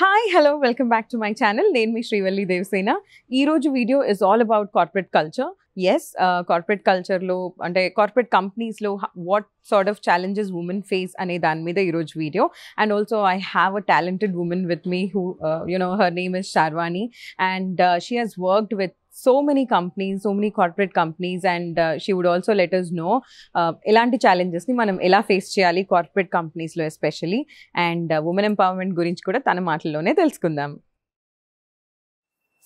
Hi, hello, welcome back to my channel. Name me Srivalli Devsena. This video is all about corporate culture. Yes, uh, corporate culture lo, and corporate companies lo, what sort of challenges women face And ane dan me the iroj video. And also I have a talented woman with me who, uh, you know, her name is Sharwani and uh, she has worked with so many companies so many corporate companies and she would also letters know ఎలాంటి ఛాలెంజెస్ని మనం ఎలా face చేయాలి corporate కంపెనీస్లో especially and women empowerment గురించి కూడా తన మాటల్లోనే తెలుసుకుందాం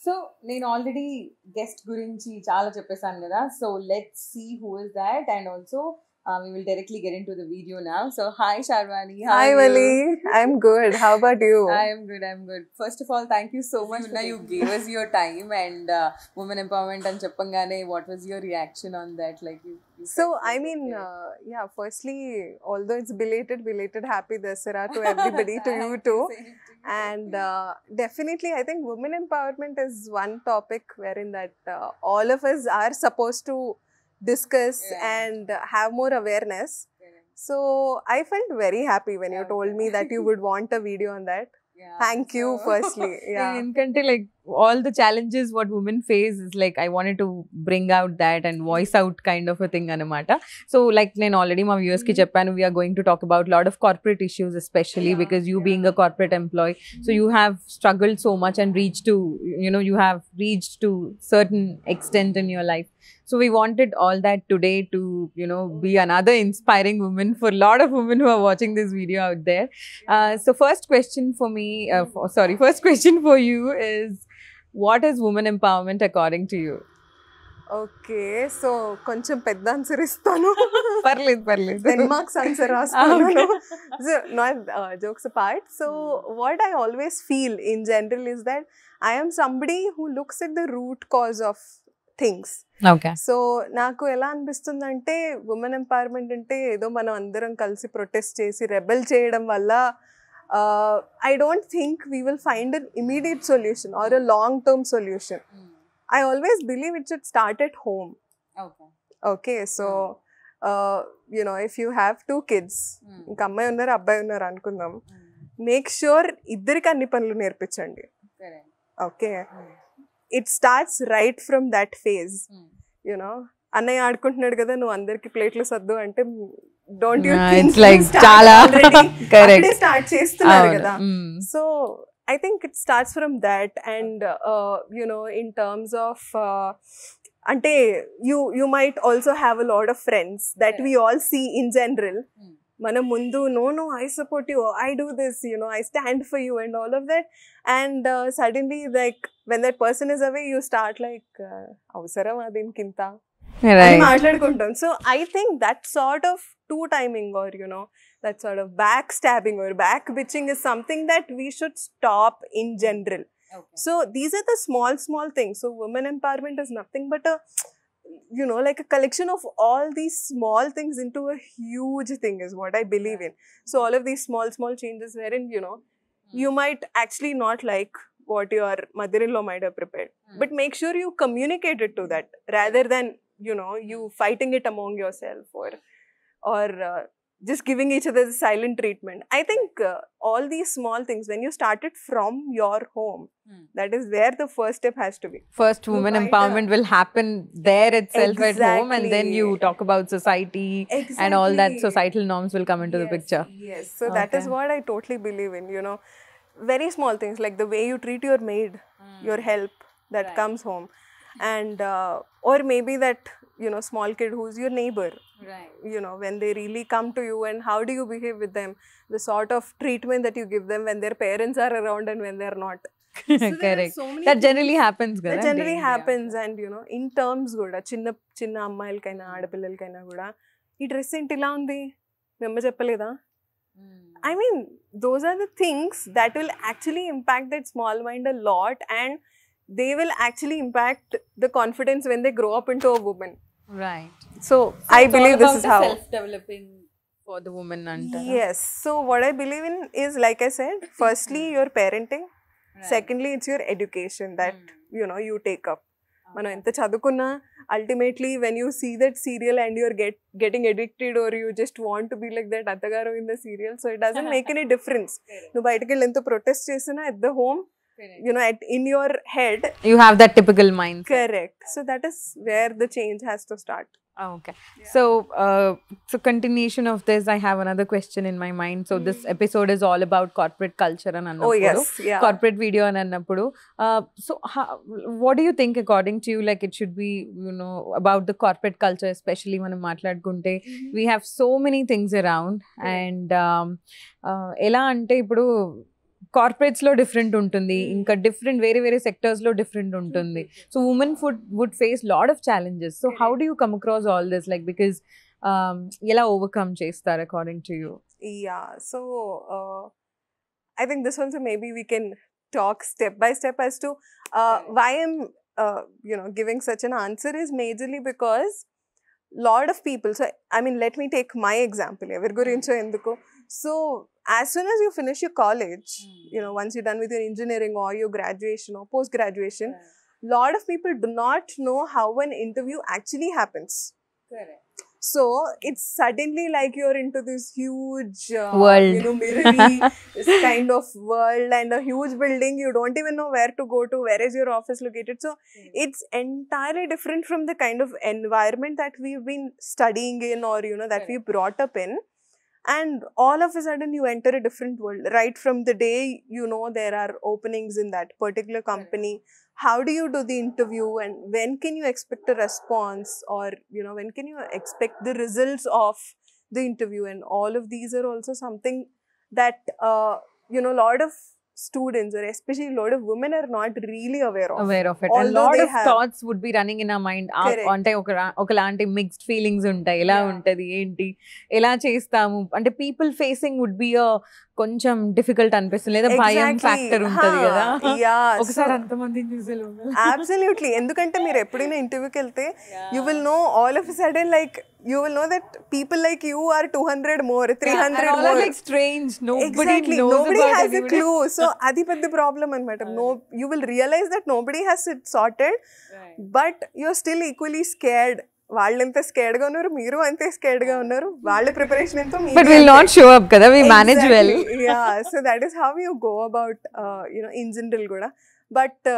సో నేను ఆల్రెడీ గెస్ట్ గురించి చాలా చెప్పేశాను కదా so let's see who is that and also Uh, we will directly get into the video now. So, hi Sharvani. Hi, Wali. I'm good. How about you? I am good. I'm good. First of all, thank you so much. Yuna, you gave us your time and uh, women empowerment and Chappangane. What was your reaction on that? Like you. you so I mean, uh, yeah. Firstly, although it's belated, belated happy Dasara to everybody, to you too, and uh, definitely, I think women empowerment is one topic wherein that uh, all of us are supposed to discuss yeah. and have more awareness. Yeah. So I felt very happy when you told me that you would want a video on that. Thank so. you, firstly. Yeah. In country, like all the challenges what women face is like I wanted to bring out that and voice out kind of a thing anamata. So like then already my viewers ki Japan we are going to talk about a lot of corporate issues especially because you being a corporate employee so mm-hmm. you have struggled so much and reached to you know you have reached to certain extent in your life. So we wanted all that today to you know be another inspiring woman for a lot of women who are watching this video out there. Uh, so first question for me, uh, mm-hmm. sorry, first question for you is. What is women empowerment according to you okay so కొంచెం పెద్ద answer ఇస్తాను పర్లేదు పర్లేదు marks answer రాస్తాను so jokes part so what I always feel in general is that I'm somebody who looks at the root cause of things so నాకు ఎలా అనిపిస్తుంది అంటే ఉమెన్ ఎంపవర్మెంట్ అంటే ఏదో మనం అందరం కలిసి ప్రొటెస్ట్ చేసి రెబెల్ చేయడం వల్ల uh, I don't think we will find an immediate solution or a long term solution. Mm. I always believe it should start at home. Okay. Okay, so. Mm. Uh, you know, if you have two kids, ఇంకా అమ్మాయి ఉన్నారు అబ్బాయి ఉన్నారు అనుకుందాం make sure ఇద్దరికి అన్ని పనులు నేర్పించండి okay it starts right from that phase you know అన్నయ్య ఆడుకుంటున్నాడు కదా నువ్వు అందరికి ప్లేట్లు సర్దు అంటే డోంట్ యూ లైక్ చాలా స్టార్ట్ చేస్తున్నారు కదా so I think it starts from that and you know in terms of అంటే you you might also have a lot of friends that we all see in general మనం ముందు no no I support you I do this you know I stand for you and all of that and suddenly like when that person is away you start like అవసరం అది ఇంకింత right. మాట్లాడుకుంటాం so I think that sort of too timing or you know that sort of back stabbing or is something that we should stop in general. In general so these are small small small things so women empowerment is nothing but you know like a collection of all these small things into a huge thing is what i believe in so all of these small small changes wherein you know hmm. you might actually not like what your mother-in-law might have prepared hmm. but make sure you communicate it to that rather than you know you hmm. fighting it among yourself or or uh, just giving each other the silent treatment i think uh, all these small things when you start it from your home mm. that is where the first step has to be first women empowerment will happen there itself exactly. at home and then you talk about society exactly. and all that societal norms will come into yes, the picture yes so okay. that is what i totally believe in you know very small things like the way you treat your maid mm. your help that right. comes home and uh, or maybe that you know small kid who's your neighbor right you know when they really come to you and how do you behave with them the sort of treatment that you give them when their parents are around and when they're not so correct so that generally happens that generally happens and you know in terms కూడా చిన్న చిన్న అమ్మాయిలకైనా ఆడపిల్లలకైనా కూడా ఈ dress ఏంటి ఇలా ఉంది మీ అమ్మ చెప్పలేదా I mean those are the things that will actually impact that small mind a lot they will actually impact the confidence when they grow up into a woman. Right. So, I believe this is how. Self-developing for the woman. Yes. So what I believe in is, like I said, firstly your parenting. Secondly, it's your education that hmm. you know you take up. Okay. Ultimately, when you see that serial and you're get, getting addicted or you just want to be like that Atagaro in the serial, so it doesn't make any difference. No, protest at the home, Correct. you know at, in your head you have that typical mind correct so that is where the change has to start oh, okay yeah. so uh, so continuation of this i have another question in my mind so mm. this hmm. episode is all about corporate culture and oh yes yeah. corporate video and annapudu uh, so how, what do you think according to you like it should be you know about the corporate culture especially when మాట్లాడుకుంటే mm-hmm. we have so many things around and ఎలా um, uh, ante ipudu. లో different ఉంటుంది hmm. ఇంకా different వేరే వేరే సెక్టర్స్లో different ఉంటుంది so women food would face lot of challenges so how do you come across all this like because ఎలా overcome చేస్తారు according to you ya so I think this also maybe we can talk step by step as to why am you know giving such an answer is majorly because lot of people so I mean let me take my example ఎవరి గురించో hmm. ఎందుకు so as soon as you finish your college, mm. you know, hmm. once you're done with your engineering or your graduation or post graduation, right. lot of people do not know how an interview actually happens. Correct. So it's suddenly like you're into this huge uh, world, you know, mirrory kind of world and a huge building. You don't even know where to go to. Where is your office located? So mm. it's entirely different from the kind of environment that we've been studying in, or you know, that right. we brought up in and all of a sudden you enter a different world right from the day you know there are openings in that particular company how do you do the interview and when can you expect a response or you know when can you expect the results of the interview and all of these are also something that uh, you know a lot of students or especially a lot of women are not really aware of. Aware of it. Although and a lot of have, thoughts would be running ఒకలాంటి mixed feelings ఉంటాయి ఎలా ఉంటది ఏంటి ఎలా చేస్తాము అంటే people facing would be కొంచెం difficult అనిపిస్తుంది లేదా భయం ఫ్యాక్టర్ ఉంటది కదా ఒకసారి మంది చూసేలు అబ్సల్యూట్లీ ఎందుకంటే మీరు ఎప్పుడైనా ఇంటర్వ్యూకి వెళ్తే you will know all of sudden like you will know that people like you are 200 more, 300 yeah, and all more. like strange. Nobody exactly. Nobody has a clue. So that's the problem, and madam, no, you will realize that nobody has it sorted. But you're still equally scared. scared, scared, preparation. But we'll not show up, kada. we manage well. yeah, so that is how you go about, uh, you know, in general. But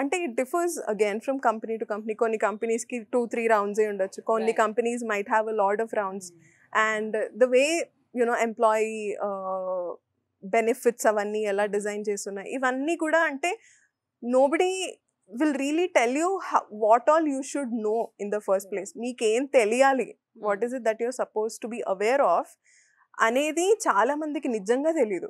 అంటే it differs again from company to company కొన్ని కంపెనీస్కి two three రౌండ్సే ఉండొచ్చు కొన్ని companies might have a lot of rounds hmm. And the way you know employee benefits అవన్నీ ఎలా design చేస్తున్నాయి ఇవన్నీ కూడా అంటే nobody will really tell you what all you should know in the first hmm. Place మీకేం తెలియాలి hmm. What is it that you're suppose to be aware of అనేది చాలామందికి నిజంగా తెలియదు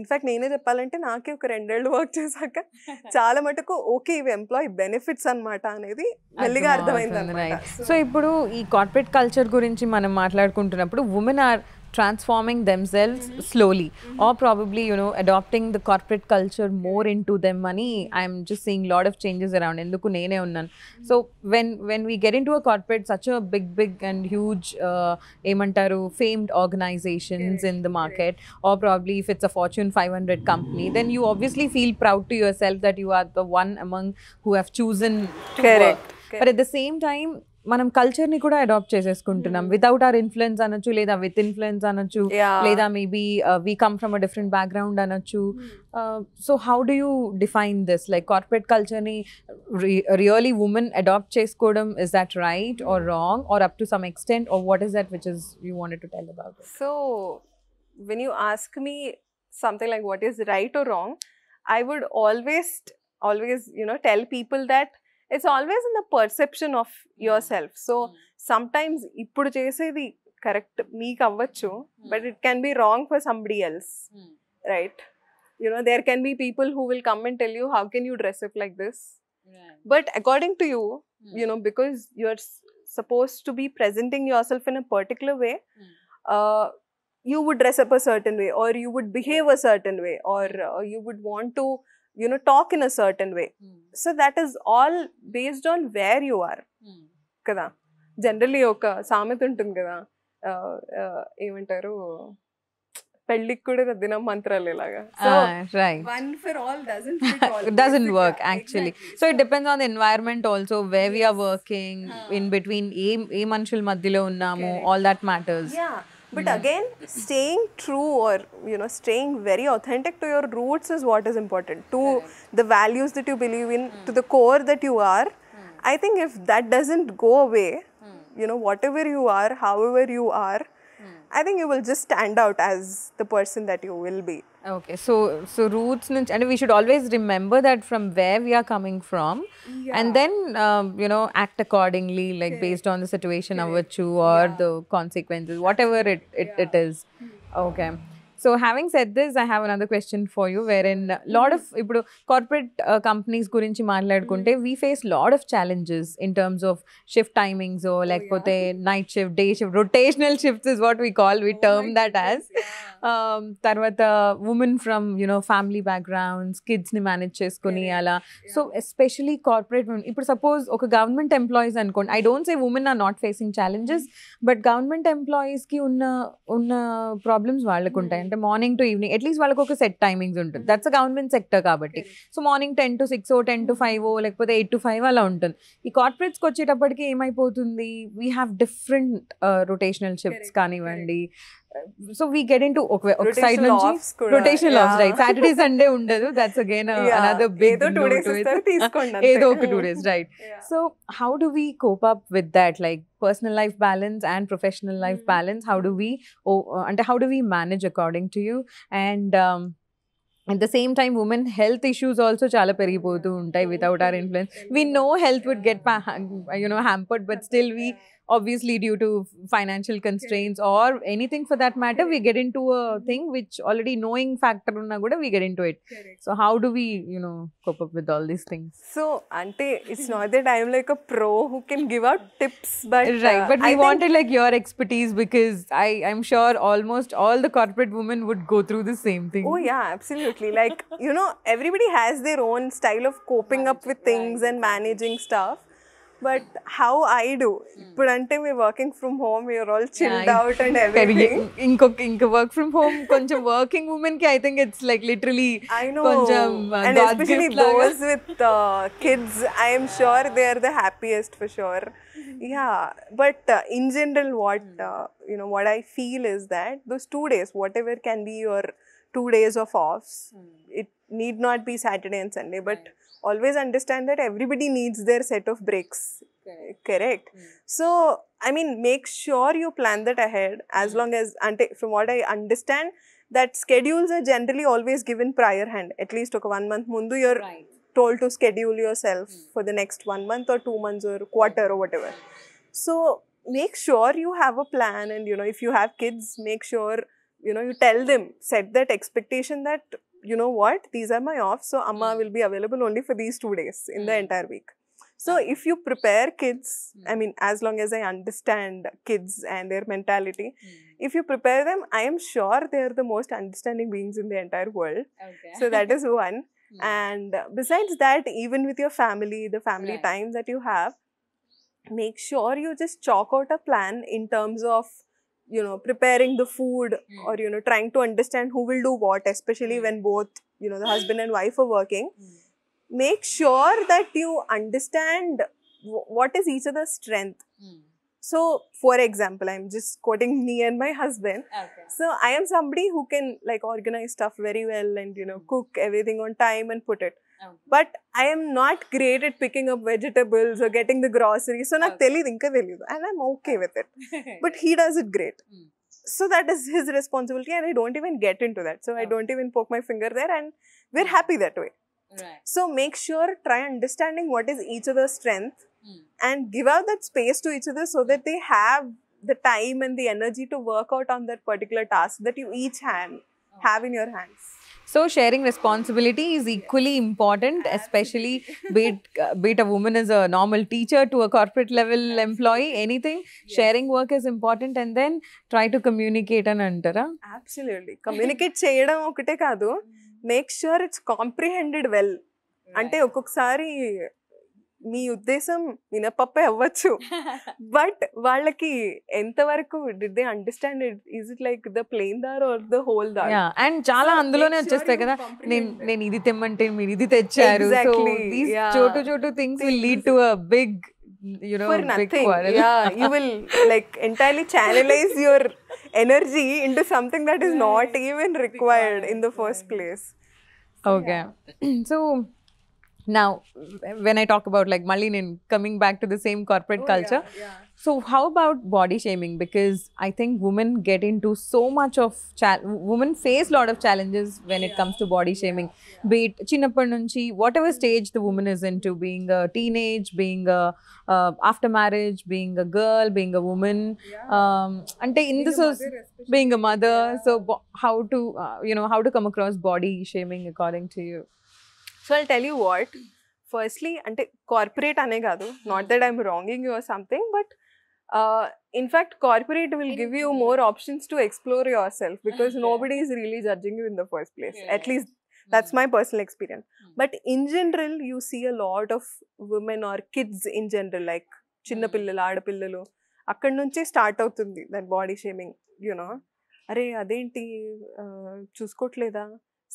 ఇన్ఫాక్ట్ నేనే చెప్పాలంటే నాకే ఒక రెండేళ్ళు వర్క్ చేశాక చాలా మటుకు ఓకే ఇవి ఎంప్లాయీ బెనిఫిట్స్ అనమాట అనేది మెల్లిగా అర్థమైంది సో ఇప్పుడు ఈ కార్పొరేట్ కల్చర్ గురించి మనం మాట్లాడుకుంటున్నప్పుడు women are transforming themselves mm -hmm. slowly mm -hmm. or probably you know adopting the corporate culture more into their money i'm just seeing a lot of changes around enduku nene unnan so when when we get into a corporate such a big big and huge uh, emantaru uh, famed organizations Correct. in the market Correct. or probably if it's a fortune 500 company then you obviously feel proud to yourself that you are the one among who have chosen to Correct. work Correct. but at the same time మనం culture ని కూడా adapt చేసేసుకుంటున్నాం without or influence అనొచ్చు లేదా with influence అనొచ్చు లేదా maybe we come from a different background అనొచ్చు so how do you define this like corporate కల్చర్ని రియలీ ఉమెన్ అడాప్ట్ చేసుకోవడం is that right or wrong or up to some extent or what is that which is you wanted to tell about so when you ask me something like what is right or wrong I would always always you know tell people that it's always in the perception of hmm. yourself. So hmm. sometimes, mm. sometimes ippudu say the correct me kavachu, mm. but it can be wrong for somebody else. Hmm. Right? You know, there can be people who will come and tell you how can you dress up like this. But according to you, you know, because you're supposed to be presenting yourself in a particular way, uh, you would dress up a certain way, or you would behave a certain way, or uh, you would want to you know talk in a certain way so that is all based on where you are kada generally oka samith untundi kada em antaru పెళ్లికి కూడా దిన మంత్రాలు ఇలాగా right one for all dozen dozen work actually so it depends on the environment also way we're working in between a a మనుషుల మధ్యలో ఉన్నాము all that matters ya but hmm. again, staying true or, you know, staying very authentic to your roots is what is important. To right. the values that you believe in, mm. to hmm. the core that you are. Mm. I think if that doesn't go away, hmm. you know, whatever you are, however you are, I think you will just stand out as the person that you will be. Okay, so so roots and we should always remember that from where we are coming from, yeah. and then um, you know act accordingly, like based on the situation of which you or yeah. the consequences, whatever it it, yeah. it is. Okay. So having said this, I have another question for you wherein a lot of ఇప్పుడు corporate companies గురించి మాట్లాడుకుంటే we face lot of challenges in terms of shift timings లేకపోతే night shift day shift rotational shifts is what we call we term that as తర్వాత women from you know family backgrounds కిడ్స్ని manage చేసుకుని అలా so especially corporate ఇప్పుడు suppose ఒక government employees అనుకోండి I don't say women are not facing challenges but government ఎంప్లాయీస్కి ఉన్న ఉన్న ప్రాబ్లమ్స్ వాళ్ళకు ఉంటాయి అంటే అంటే మార్నింగ్ టు ఈవినింగ్ అట్లీస్ట్ వాళ్ళకి ఒక సెట్ టైమింగ్స్ ఉంటుంది దట్స్ గవర్నమెంట్ సెక్టర్ కాబట్టి so morning ten to six o ten to five o లేకపోతే ఎయిట్ టు ఫైవ్ అలా ఉంటుంది ఈ కార్పొరేట్స్కి వచ్చేటప్పటికి ఏమైపోతుంది we have different rotational shifts కానివ్వండి so we get into ok- oxide rotational offs, rotational yeah. offs right saturday sunday undadu that's again another big two days sister two right so how do we cope up with that like personal life balance and professional life hmm. balance how do we oh, and how do we manage according to you and um, at the same time, women health issues also chala peripothu untai without our influence. We know health would get, you know, hampered, but still we, obviously due to financial constraints okay. or anything for that matter, we get into a mm-hmm. thing which already knowing factor we get into it. Correct. So how do we, you know, cope up with all these things? So Auntie, it's not that I am like a pro who can give out tips, but right. Uh, but we I wanted like your expertise because I I'm sure almost all the corporate women would go through the same thing. Oh yeah, absolutely. like you know, everybody has their own style of coping up with things right. and managing stuff. But how I do ఇప్పుడంటే మీరు working from home you're all chilled out and everything ఇంకొక ఇంకా work from home కొంచెం working women కి I think it's like literally I know కొంచెం and especially those with kids I am sure they are the happiest for sure ya but in general what you know what I feel is that those two days what can be your two days of offs it need not be Saturday and Sunday, but right always understand that everybody needs their set of breaks correct, correct. Mm. so i mean make sure you plan that ahead as mm. long as from what i understand that schedules are generally always given prior hand at least okay, one month mundu you're right. told to schedule yourself mm. for the next one month or two months or quarter or whatever so make sure you have a plan and you know if you have kids make sure you know you tell them set that expectation that you know what, these are my offs, so Amma hmm. will be available only for these two days in the hmm. entire week. So hmm. if you prepare kids, I mean, as long as I understand kids and their mentality, if you prepare them, I am sure they are the most understanding beings in the entire world. Okay. So that is one. And besides that, even with your family, the family right. time that you have, make sure you just chalk out a plan in terms of you know preparing the food mm. or you know trying to understand who will do what especially mm. when both you know the husband and wife are working mm. make sure that you understand what is each other's strength hmm. so for example i'm just quoting me and my husband okay. so i am somebody who can like organize stuff very well and you know hmm. cook everything on time and put it but I'm not great at picking up vegetables getting the grocery so నాకు తెలియదు ఇంకా తెలియదు and I'm okay with it but he does it great so that is his responsibility and i don't even get into that so i oh. don't even poke my finger there and we're hmm. happy that way right. so make sure try understanding what is each other's strength hmm. and give out that space to each other so that they have the time and the energy to work out on that particular task that you each hand, oh. have in your hands So sharing responsibility is equally important, especially be it, uh, be it a woman as a normal teacher to a corporate level employee, anything. Yes. Sharing work is important and then try to communicate and antara. Absolutely. Communicate చేయడం ఒకటే కాదు make sure it's comprehended well అంటే ఒక్కొక్కసారి మీ ఉద్దేశం మినపప్పే అవ్వచ్చు but వాళ్ళకి ఎంత వరకు did they understand it is it like the plane there or the whole there and చాలా అందులోనే వచ్చేస్తాయి కదా నేను నేను ఇది తెమ్మంటే మీరు ఇది తెచ్చారు చోటు చోటు things will lead to a big you know, for nothing. Yeah, you will like entirely channelize your energy into something that is not even required in the first place. So, okay. Yeah. so Now, when I talk about like Malinin coming back to the same corporate oh, culture, yeah, yeah. so how about body shaming? Because I think women get into so much of cha- women face a lot of challenges when yeah. it comes to body shaming, be it chinappanunchi, whatever stage the woman is into, being a teenage, being a uh, after marriage, being a girl, being a woman, um, and in being this a mother, being a mother. So how to uh, you know how to come across body shaming according to you? So I tell you what firstly అంటే corporate అనే కాదు not that I'm wronging your something but in fact corporate will give you more options to explore yourself because nobody is really judging you in the first place at least that's my personal experience but in general you see a lot of women or kids in general like చిన్నపిల్లలు ఆడపిల్లలు అక్కడ నుంచే start అవుతుంది that body shaming you know అరే అదేంటి చూసుకోవట్లేదా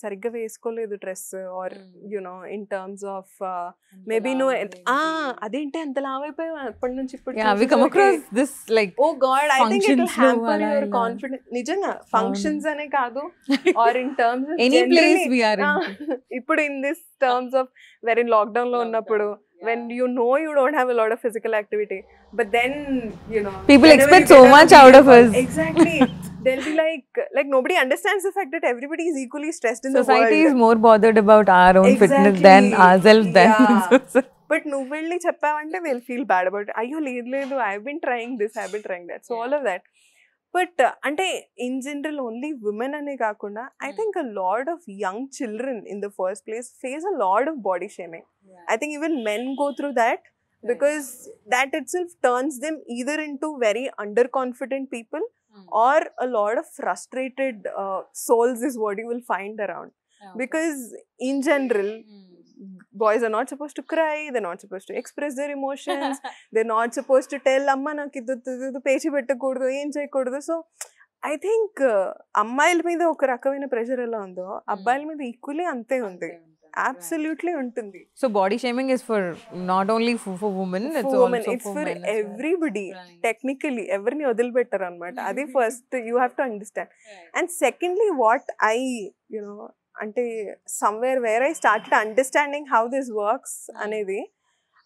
సరిగ్గా వేసుకోలేదు dress or you know in terms of maybe నువ్వు అదేంటి అంత లావ్ అయిపోయావు అప్పటి నుంచి ఇప్పుడు ఓ oh నిజంగా ఫంక్షన్స్ um, అనే కాదు or in terms any place ఇప్పుడు in this terms of very lockdown లో ఉన్నప్పుడు yeah. when you know you don't have a lot of physical activity but then you know people expect so much out of us exactly they'll be like like nobody understands the fact that everybody is equally stressed in society the world society is more bothered about our own exactly. fitness than ourselves yeah. than but will feel bad about. Are you about అయ్యో I've been trying this? I've been trying that. So all of that. But అంటే in general only women అనే కాకుండా I think a lot of young children in the first place face a lot of body shaming I think even men go through that because that itself turns them either into very under confident people or a lot of frustrated souls is what you will find around because in general boys are not suppose to cry they not suppose to express their emotions they not suppose to tell అమ్మ నాకు ఇది పేచి పెట్టకూడదు ఏం చేయకూడదు so I think అమ్మాయిల మీద ఒక రకమైన ప్రెషర్ ఎలా ఉందో hmm. అబ్బాయిల మీద ఈక్వల్లీ అంతే ఉంది అబ్సల్యూట్లీ ఉంటుంది so body shaming is for not only for women it's for everybody technically ఎవరిని వదిలిపెట్టారు అనమాట అది first you have to understand and secondly what I you know అంటే somewhere where I started understanding how this works అనేది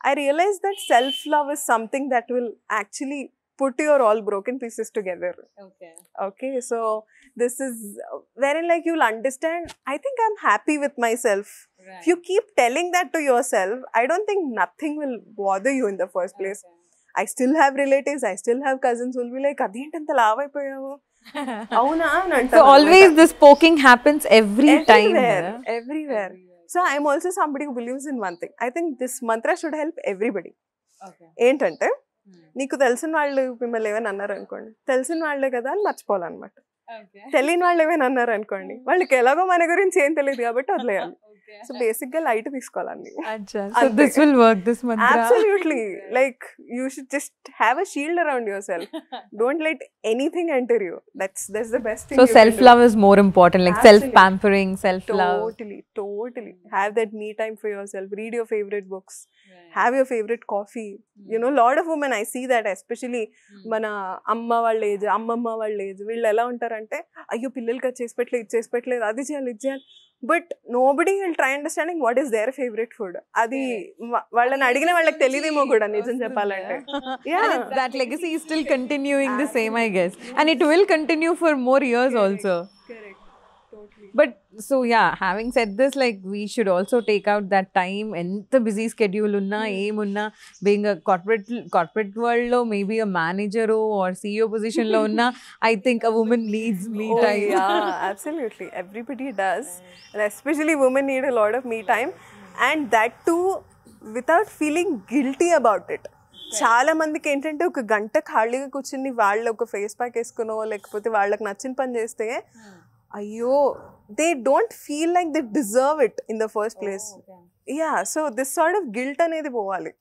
I realise that self love is something that will actually put your all broken pieces together. Okay. Okay. So this is wherein like you'll understand. I think I'm happy with myself. Right. If you keep telling that to yourself, I don't think nothing will bother you in the first place. Okay. I still have relatives. I still have cousins who'll be like, "Adhi, lava అవునా అని always this poking happens every time everywhere so I'm also somebody believes in one thing I think this mantra should help everybody ఏంటంటే hmm. నీకు తెలిసిన వాళ్ళు మిమ్మల్ని ఏమైనా అన్నారు అనుకోండి తెలిసిన వాళ్ళే కదా అని మర్చిపోవాలన్నమాట తెలియని వాళ్ళు ఏమైనా అన్నారు అనుకోండి వాళ్ళకి ఎలాగో మన గురించి ఏం తెలియదు కాబట్టి వదిలేయాలి సో బేసిక్ గా లైట్ తీసుకోవాలండి so this will work this mantra absolutely like you should just have a shield around yourself don't let anything enter you that's that's the best thing so self love is more important like self pampering self love totally totally have that me time for yourself read your favourite books have your favourite coffee you know lot of women I see that especially మన అమ్మ వాళ్ళ age అమ్మమ్మ వాళ్ళ age వీళ్ళు ఎలా ఉంటారంటే అయ్యో పిల్లలకి అది చేసి పెట్టలేదు ఇది చేసి పెట్టలేదు అది చేయాలి ఇది చేయాలి but nobody will try understanding what is their favourite food అది వాళ్ళని అడిగిన వాళ్ళకి తెలియదేమో కూడా నిజం చెప్పాలంటే that legacy still continuing the same I guess and it will continue for more years also But so yeah, having said this, like we should also take out that time and the busy schedule unna, hmm. aim unna, being a corporate corporate world lo, maybe a manager ho, or CEO position lo unna, I think a woman needs me oh, time. yeah, absolutely. Everybody does. And especially women need a lot of me time. And that too without feeling guilty about it. చాలా మందికి ఏంటంటే ఒక గంట ఖాళీగా కూర్చుని వాళ్ళు ఒక face pack వేసుకునో లేకపోతే వాళ్ళకి నచ్చిన పని చేస్తే hmm. అయ్యో they don't feel like they deserve it in the first place yeah so this sort of guilt అనేది పోవాలి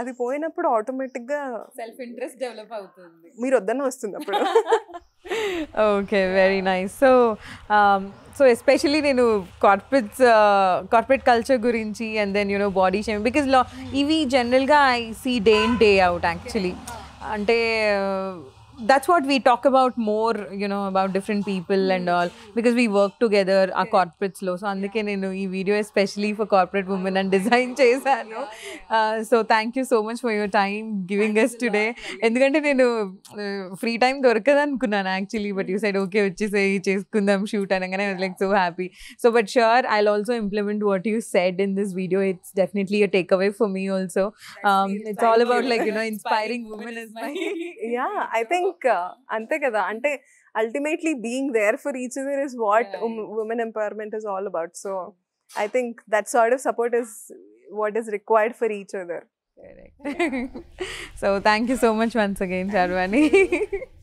అది పోయినప్పుడు ఆటోమేటిక్ గా సెల్ఫ్ ఇంట్రెస్ట్ డెవలప్ అవుతుంది మీరు వద్దన వస్తుంది అప్పుడు okay very nice so so especially నేను కార్పొరేట్స్ కార్పొరేట్ కల్చర్ గురించి and then you know body shame because ఇవి జనరల్గా I see day in day out actually అంటే that's what we talk about more, you know, about different people and all because we work together, our corporates low. So, I know this video especially for corporate women and design. Uh, so, thank you so much for your time giving us today. And the you know, uh, free time actually, but you hmm. said, okay, which is a kundam shoot, and I was like so happy. So, but sure, I'll also implement what you said in this video. It's definitely a takeaway for me, also. Um, it's all about like, you know, inspiring women as my, yeah, I think. Think అంతే కదా అంటే ultimately being there for each other is what women empowerment is all about so I think that sort of support is what is required for each other so thank you so much once again sherwani